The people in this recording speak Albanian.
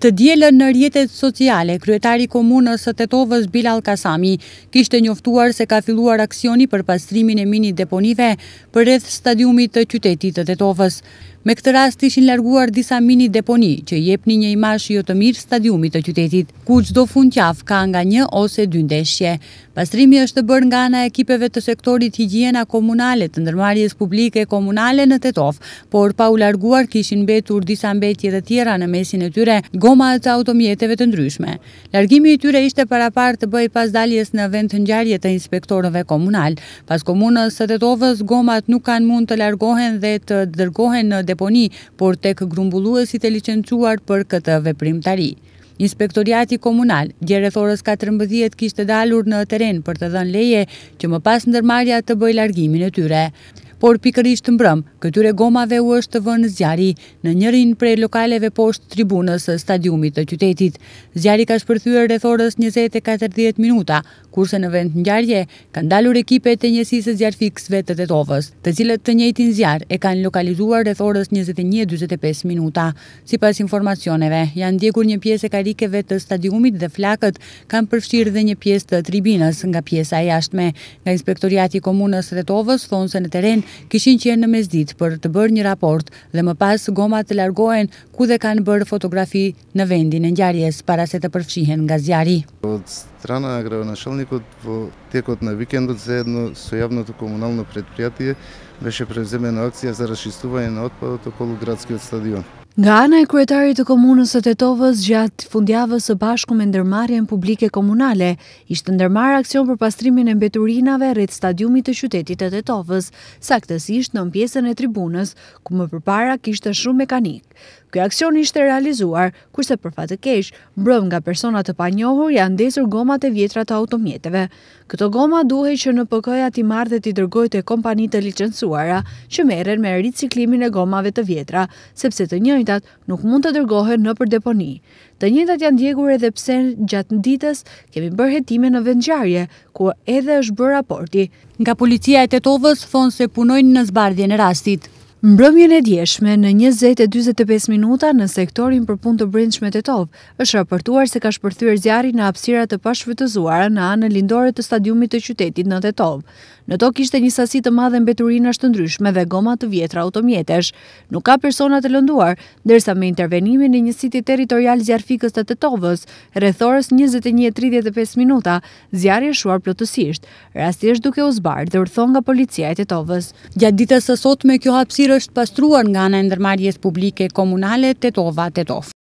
Të djelën në rjetet sociale, kryetari komunës së Tetovës Bilal Kasami kishte njoftuar se ka filluar aksioni për pastrimin e mini deponive për rreth stadiumit të qytetit të Tetovës. Me këtë rast ishin larguar disa mini deponi që jepni një imash jo të mirë stadiumit të qytetit, ku qdo fund qaf ka nga një ose dy ndeshje. Pastrimi është bërë nga nga ekipeve të sektorit higjiena komunale të ndërmarjes publike komunale në Tetov, por pa u larguar kishin betur disa mbetje dhe tjera në mesin e tyre, goma e të automjeteve të ndryshme. Largimi i tyre ishte para par të bëj pas daljes në vend të njarje të inspektorëve komunal. Pas komunës së të tovës, gomat nuk kanë mund të largohen dhe të dërgohen në deponi, por tek grumbulluesit e licencuar për këtë veprimtari. Inspektoriati komunal, gjerethorës 14, kishte dalur në teren për të dhën leje që më pas ndërmarja të bëj largimin e tyre, por pikërisht të mbrëm, këtyre gomave u është të vënë zjari në njërin prej lokaleve poshtë tribunës së stadiumit të qytetit. Zjari ka shpërthyër rethorës 24 minuta, kurse në vend njarje, kanë dalur ekipe të njësisë të zjarë fiksve të tetovës, të cilët të njëjtin zjarë e kanë lokalizuar rethorës 21-25 minuta. Si pas informacioneve, janë djekur një pjesë e karikeve të stadiumit dhe flakët, kanë përfshirë dhe një pjesë të tribinës nga pjesa e jashtme. Nga inspektoriati komunës të tetovës, thonë se në teren kishin qenë në mesdit për të bërë një raport dhe më pas goma të largohen ku dhe kanë bërë fotografi në vendin e njarjes para se të përfshihen nga zjari. Od po, strana agrave po tjekot në vikendot zë edno sojavno të komunalno predprijatije, veshe prevzeme në akcija za rashistuvaj në otpadot okolo gradskiot stadion. Nga ana e kryetarit të komunës së Tetovës gjatë fundjavës së bashku me ndërmarrjen publike komunale, ishte ndërmarrë aksion për pastrimin e mbeturinave rreth stadiumit të qytetit të Tetovës, saktësisht në pjesën e tribunës ku më përpara kishte shumë mekanik. Kjo aksion ishte realizuar, kurse për fatë të kesh, mbrëm nga personat të panjohur janë desur gomat e vjetrat të automjeteve. Këto goma duhe që në pëkoja ti marrë dhe ti dërgoj të kompani të licensuara që meren me riciklimin e gomave të vjetra, sepse të njëjtat nuk mund të dërgohen në përdeponi. Të njëjtat janë djegur edhe pse në gjatë në ditës kemi hetime në vendjarje, ku edhe është bërë raporti. Nga policia e të tovës thonë se punojnë në zbardhje në rastit. Mbrëmjën e djeshme në 20-25 minuta në sektorin për punë të brindshme të tovë, është raportuar se ka shpërthyre zjarri në apsirat të pashvëtëzuara në anë lindore të stadiumit të qytetit në të tovë. Në tokë ishte një sasi të madhe mbeturin të ndryshme dhe goma të vjetra automjetesh. Nuk ka personat të lënduar, dërsa me intervenimin në një siti teritorial zjarëfikës të të tovës, rethores 21-35 minuta, zjarri e shuar plotësisht, rastisht duke u zbarë dhe nga policia e të tovës. Gjatë ditës sësot me kjo hapsir është pastruar nga në ndërmarjes publike komunale të tova të tofë.